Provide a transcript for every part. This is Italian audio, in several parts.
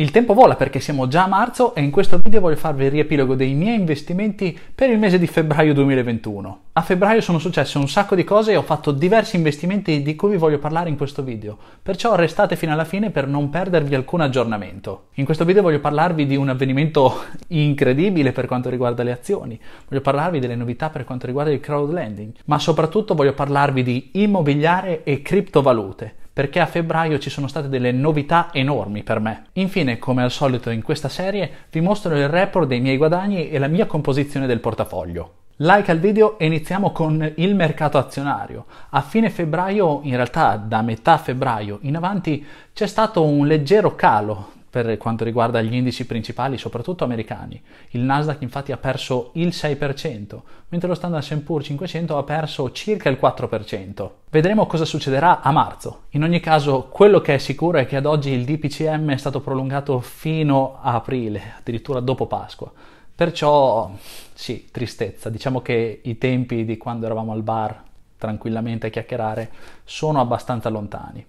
Il tempo vola perché siamo già a marzo e in questo video voglio farvi il riepilogo dei miei investimenti per il mese di febbraio 2021. A febbraio sono successe un sacco di cose e ho fatto diversi investimenti di cui vi voglio parlare in questo video, perciò restate fino alla fine per non perdervi alcun aggiornamento. In questo video voglio parlarvi di un avvenimento incredibile per quanto riguarda le azioni, voglio parlarvi delle novità per quanto riguarda il crowdlending, ma soprattutto voglio parlarvi di immobiliare e criptovalute perché a febbraio ci sono state delle novità enormi per me. Infine, come al solito in questa serie, vi mostro il report dei miei guadagni e la mia composizione del portafoglio. Like al video e iniziamo con il mercato azionario. A fine febbraio, in realtà da metà febbraio in avanti, c'è stato un leggero calo per quanto riguarda gli indici principali, soprattutto americani. Il Nasdaq infatti ha perso il 6%, mentre lo Standard Poor's 500 ha perso circa il 4%. Vedremo cosa succederà a marzo. In ogni caso, quello che è sicuro è che ad oggi il DPCM è stato prolungato fino a aprile, addirittura dopo Pasqua. Perciò, sì, tristezza. Diciamo che i tempi di quando eravamo al bar tranquillamente a chiacchierare sono abbastanza lontani.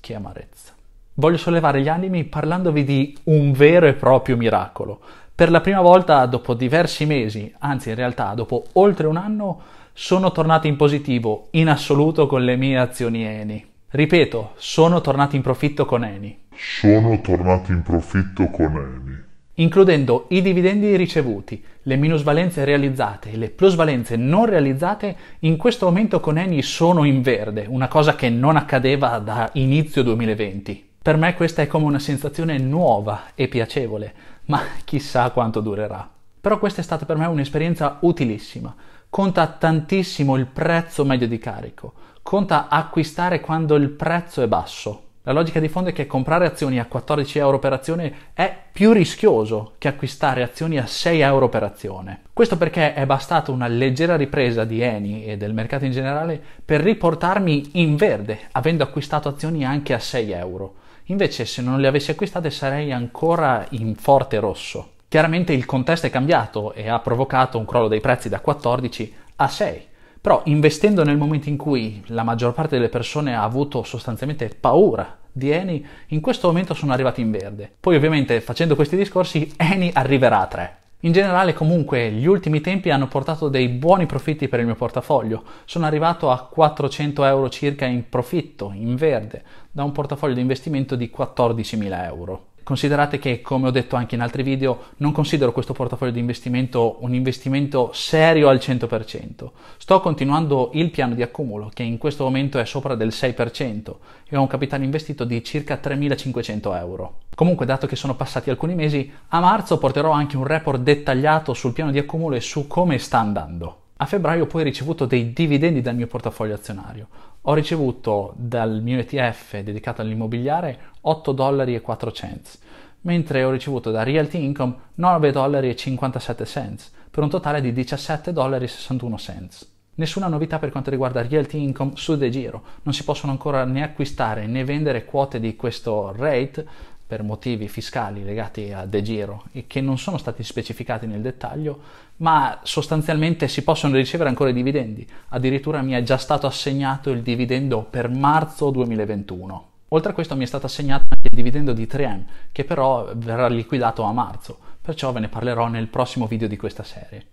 Che amarezza. Voglio sollevare gli animi parlandovi di un vero e proprio miracolo. Per la prima volta dopo diversi mesi, anzi in realtà dopo oltre un anno, sono tornato in positivo in assoluto con le mie azioni Eni. Ripeto, sono tornato in profitto con Eni. Sono tornato in profitto con Eni. Includendo i dividendi ricevuti, le minusvalenze realizzate e le plusvalenze non realizzate, in questo momento con Eni sono in verde, una cosa che non accadeva da inizio 2020. Per me questa è come una sensazione nuova e piacevole, ma chissà quanto durerà. Però questa è stata per me un'esperienza utilissima. Conta tantissimo il prezzo medio di carico. Conta acquistare quando il prezzo è basso. La logica di fondo è che comprare azioni a 14 euro per azione è più rischioso che acquistare azioni a 6 euro per azione. Questo perché è bastata una leggera ripresa di Eni e del mercato in generale per riportarmi in verde, avendo acquistato azioni anche a 6 euro. Invece se non le avessi acquistate sarei ancora in forte rosso. Chiaramente il contesto è cambiato e ha provocato un crollo dei prezzi da 14 a 6. Però investendo nel momento in cui la maggior parte delle persone ha avuto sostanzialmente paura di Eni, in questo momento sono arrivati in verde. Poi ovviamente facendo questi discorsi Eni arriverà a 3. In generale comunque gli ultimi tempi hanno portato dei buoni profitti per il mio portafoglio, sono arrivato a 400 euro circa in profitto, in verde, da un portafoglio di investimento di 14.000 euro. Considerate che, come ho detto anche in altri video, non considero questo portafoglio di investimento un investimento serio al 100%. Sto continuando il piano di accumulo, che in questo momento è sopra del 6%, e ho un capitale investito di circa 3.500 euro. Comunque, dato che sono passati alcuni mesi, a marzo porterò anche un report dettagliato sul piano di accumulo e su come sta andando. A febbraio ho poi ricevuto dei dividendi dal mio portafoglio azionario ho ricevuto dal mio ETF dedicato all'immobiliare 8 dollari e 4 cents, mentre ho ricevuto da Realty Income 9 dollari e 57 cents, per un totale di 17 dollari e 61 cents. Nessuna novità per quanto riguarda Realty Income su De Giro, non si possono ancora né acquistare né vendere quote di questo rate per motivi fiscali legati a De Giro e che non sono stati specificati nel dettaglio, ma sostanzialmente si possono ricevere ancora i dividendi. Addirittura mi è già stato assegnato il dividendo per marzo 2021. Oltre a questo mi è stato assegnato anche il dividendo di 3M, che però verrà liquidato a marzo, perciò ve ne parlerò nel prossimo video di questa serie.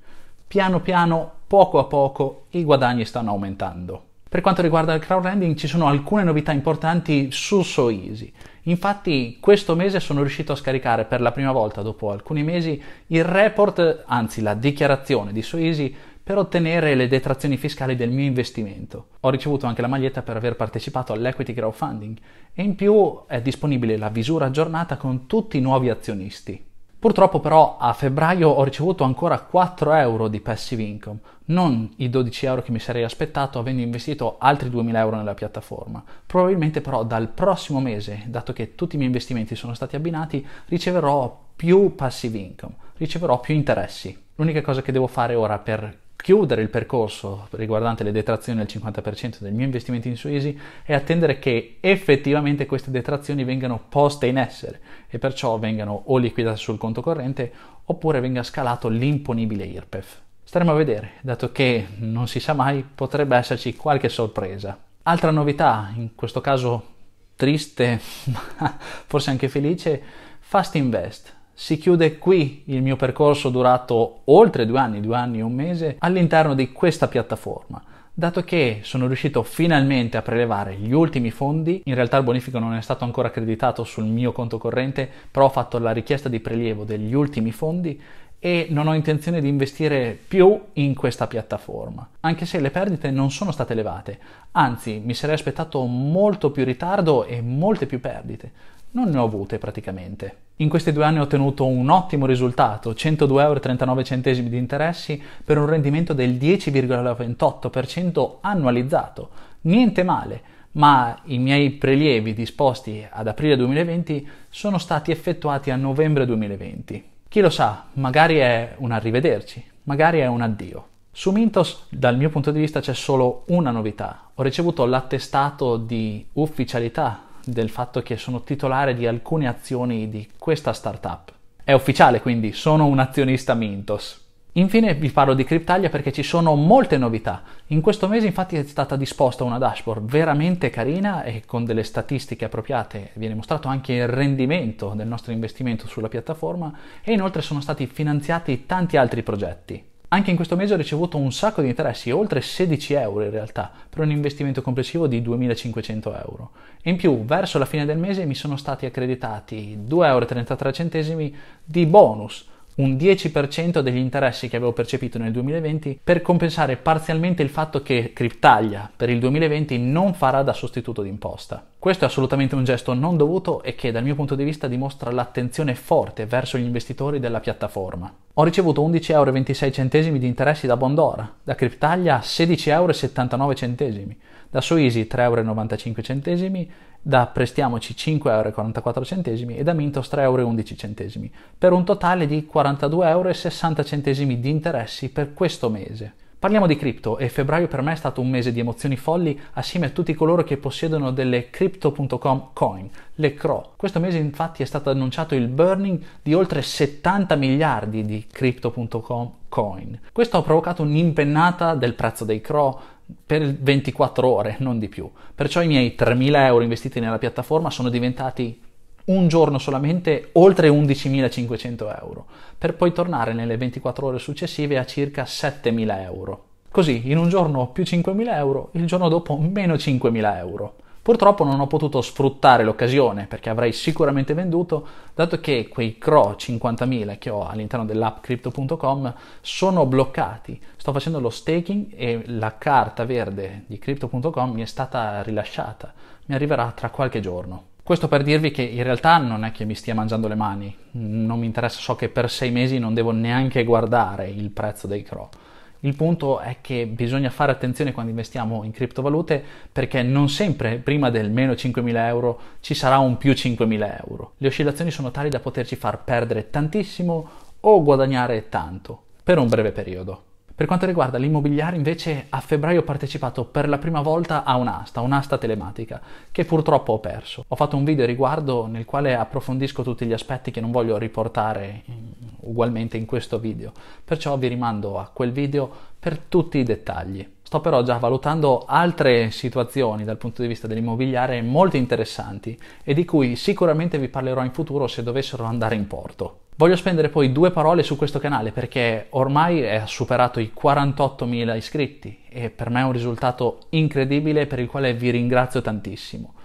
Piano piano, poco a poco, i guadagni stanno aumentando. Per quanto riguarda il crowdlending ci sono alcune novità importanti su Soeasy. Infatti questo mese sono riuscito a scaricare per la prima volta dopo alcuni mesi il report, anzi la dichiarazione di Soeasy per ottenere le detrazioni fiscali del mio investimento. Ho ricevuto anche la maglietta per aver partecipato all'equity crowdfunding e in più è disponibile la visura aggiornata con tutti i nuovi azionisti. Purtroppo però a febbraio ho ricevuto ancora 4 euro di passive income, non i 12 euro che mi sarei aspettato avendo investito altri 2000 euro nella piattaforma. Probabilmente però dal prossimo mese, dato che tutti i miei investimenti sono stati abbinati, riceverò più passive income, riceverò più interessi. L'unica cosa che devo fare ora per chiudere il percorso riguardante le detrazioni al 50% del mio investimento in Suisi e attendere che effettivamente queste detrazioni vengano poste in essere e perciò vengano o liquidate sul conto corrente oppure venga scalato l'imponibile IRPEF. Staremo a vedere, dato che non si sa mai, potrebbe esserci qualche sorpresa. Altra novità, in questo caso triste, ma forse anche felice, Fast Invest si chiude qui il mio percorso durato oltre due anni, due anni e un mese, all'interno di questa piattaforma. Dato che sono riuscito finalmente a prelevare gli ultimi fondi, in realtà il bonifico non è stato ancora accreditato sul mio conto corrente, però ho fatto la richiesta di prelievo degli ultimi fondi e non ho intenzione di investire più in questa piattaforma, anche se le perdite non sono state elevate, anzi mi sarei aspettato molto più ritardo e molte più perdite non ne ho avute praticamente. In questi due anni ho ottenuto un ottimo risultato, 102,39 euro di interessi per un rendimento del 10,28% annualizzato. Niente male, ma i miei prelievi disposti ad aprile 2020 sono stati effettuati a novembre 2020. Chi lo sa, magari è un arrivederci, magari è un addio. Su Mintos, dal mio punto di vista, c'è solo una novità. Ho ricevuto l'attestato di ufficialità del fatto che sono titolare di alcune azioni di questa startup. È ufficiale quindi, sono un azionista Mintos. Infine vi parlo di Cryptalia perché ci sono molte novità. In questo mese infatti è stata disposta una dashboard veramente carina e con delle statistiche appropriate viene mostrato anche il rendimento del nostro investimento sulla piattaforma e inoltre sono stati finanziati tanti altri progetti. Anche in questo mese ho ricevuto un sacco di interessi, oltre 16 euro in realtà, per un investimento complessivo di 2.500 euro. In più, verso la fine del mese mi sono stati accreditati 2,33 euro di bonus un 10% degli interessi che avevo percepito nel 2020 per compensare parzialmente il fatto che Cryptalia per il 2020 non farà da sostituto d'imposta. Questo è assolutamente un gesto non dovuto e che dal mio punto di vista dimostra l'attenzione forte verso gli investitori della piattaforma. Ho ricevuto 11,26 euro di interessi da Bondora, da Cryptalia 16,79 euro, da Suisi 3,95 euro da Prestiamoci 5,44 euro e da Mintos 3,11 euro, per un totale di 42,60 euro di interessi per questo mese. Parliamo di cripto e febbraio per me è stato un mese di emozioni folli assieme a tutti coloro che possiedono delle crypto.com coin, le CRO. Questo mese infatti è stato annunciato il burning di oltre 70 miliardi di crypto.com coin. Questo ha provocato un'impennata del prezzo dei CRO, per 24 ore, non di più. Perciò i miei 3.000 euro investiti nella piattaforma sono diventati un giorno solamente oltre 11.500 euro, per poi tornare nelle 24 ore successive a circa 7.000 euro. Così in un giorno più 5.000 euro, il giorno dopo meno 5.000 euro. Purtroppo non ho potuto sfruttare l'occasione perché avrei sicuramente venduto, dato che quei CRO 50.000 che ho all'interno dell'app crypto.com sono bloccati. Sto facendo lo staking e la carta verde di crypto.com mi è stata rilasciata, mi arriverà tra qualche giorno. Questo per dirvi che in realtà non è che mi stia mangiando le mani, non mi interessa, so che per sei mesi non devo neanche guardare il prezzo dei CRO il punto è che bisogna fare attenzione quando investiamo in criptovalute perché non sempre prima del meno 5.000 euro ci sarà un più 5.000 euro. Le oscillazioni sono tali da poterci far perdere tantissimo o guadagnare tanto per un breve periodo. Per quanto riguarda l'immobiliare, invece, a febbraio ho partecipato per la prima volta a un'asta, un'asta telematica, che purtroppo ho perso. Ho fatto un video riguardo nel quale approfondisco tutti gli aspetti che non voglio riportare in ugualmente in questo video, perciò vi rimando a quel video per tutti i dettagli. Sto però già valutando altre situazioni dal punto di vista dell'immobiliare molto interessanti e di cui sicuramente vi parlerò in futuro se dovessero andare in porto. Voglio spendere poi due parole su questo canale perché ormai ha superato i 48.000 iscritti e per me è un risultato incredibile per il quale vi ringrazio tantissimo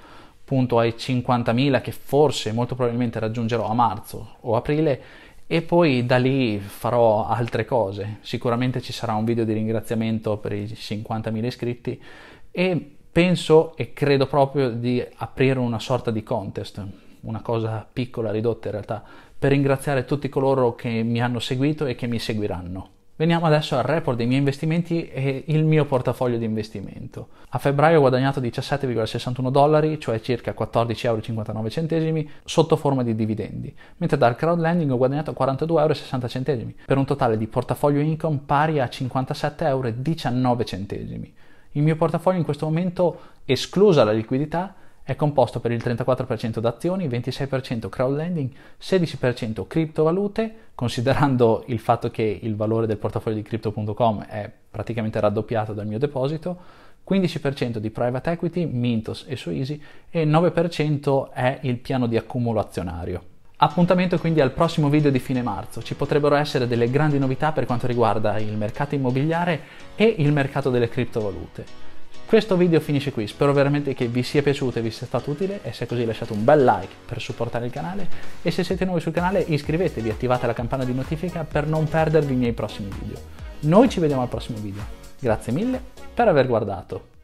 punto ai 50.000 che forse molto probabilmente raggiungerò a marzo o aprile e poi da lì farò altre cose. Sicuramente ci sarà un video di ringraziamento per i 50.000 iscritti e penso e credo proprio di aprire una sorta di contest, una cosa piccola, ridotta in realtà, per ringraziare tutti coloro che mi hanno seguito e che mi seguiranno. Veniamo adesso al report dei miei investimenti e il mio portafoglio di investimento. A febbraio ho guadagnato 17,61 dollari, cioè circa 14,59 euro, sotto forma di dividendi, mentre dal crowdlending ho guadagnato 42,60 euro, per un totale di portafoglio income pari a 57,19 euro. Il mio portafoglio in questo momento, esclusa la liquidità, è composto per il 34% da azioni, 26% crowdlending, 16% criptovalute, considerando il fatto che il valore del portafoglio di crypto.com è praticamente raddoppiato dal mio deposito, 15% di private equity, Mintos e Suisi e 9% è il piano di accumulo azionario. Appuntamento quindi al prossimo video di fine marzo. Ci potrebbero essere delle grandi novità per quanto riguarda il mercato immobiliare e il mercato delle criptovalute. Questo video finisce qui, spero veramente che vi sia piaciuto e vi sia stato utile e se è così lasciate un bel like per supportare il canale e se siete nuovi sul canale iscrivetevi, e attivate la campana di notifica per non perdervi i miei prossimi video. Noi ci vediamo al prossimo video, grazie mille per aver guardato.